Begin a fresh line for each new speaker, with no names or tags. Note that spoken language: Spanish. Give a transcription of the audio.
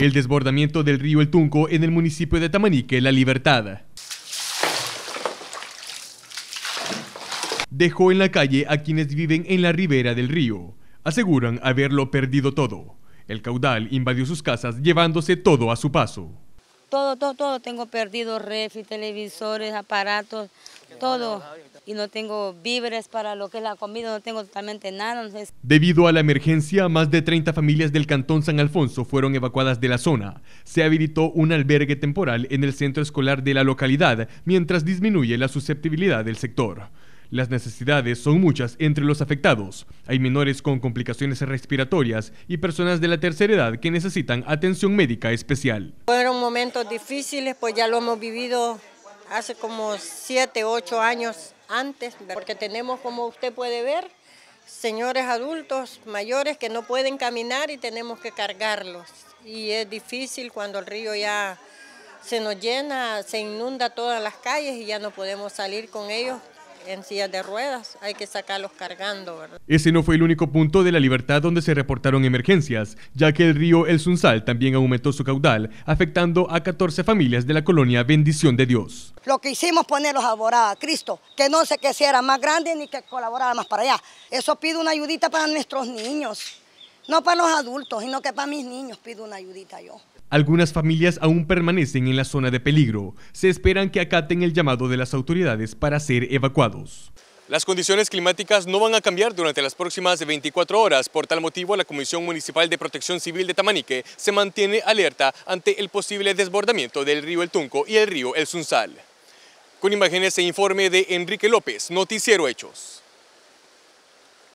El desbordamiento del río El Tunco en el municipio de Tamanique, La Libertad. Dejó en la calle a quienes viven en la ribera del río. Aseguran haberlo perdido todo. El caudal invadió sus casas llevándose todo a su paso.
Todo, todo, todo. Tengo perdido refri, televisores, aparatos, todo. Y no tengo víveres para lo que es la comida, no tengo totalmente nada.
Debido a la emergencia, más de 30 familias del Cantón San Alfonso fueron evacuadas de la zona. Se habilitó un albergue temporal en el centro escolar de la localidad, mientras disminuye la susceptibilidad del sector. Las necesidades son muchas entre los afectados. Hay menores con complicaciones respiratorias y personas de la tercera edad que necesitan atención médica especial.
Fueron momentos difíciles, pues ya lo hemos vivido hace como siete, ocho años antes, porque tenemos, como usted puede ver, señores adultos mayores que no pueden caminar y tenemos que cargarlos. Y es difícil cuando el río ya se nos llena, se inunda todas las calles y ya no podemos salir con ellos en sillas de
ruedas, hay que sacarlos cargando.
Ese no fue el único punto de la libertad donde se reportaron emergencias, ya que el río El Sunsal también aumentó su caudal, afectando a 14 familias de la colonia Bendición de Dios.
Lo que hicimos ponerlos a borrar a Cristo, que no se quisiera más grande ni que colaborara más para allá. Eso pide una ayudita para nuestros niños. No para los adultos, sino que para mis niños pido una ayudita yo.
Algunas familias aún permanecen en la zona de peligro. Se esperan que acaten el llamado de las autoridades para ser evacuados. Las condiciones climáticas no van a cambiar durante las próximas 24 horas. Por tal motivo, la Comisión Municipal de Protección Civil de Tamanique se mantiene alerta ante el posible desbordamiento del río El Tunco y el río El Sunsal. Con imágenes e informe de Enrique López, Noticiero Hechos.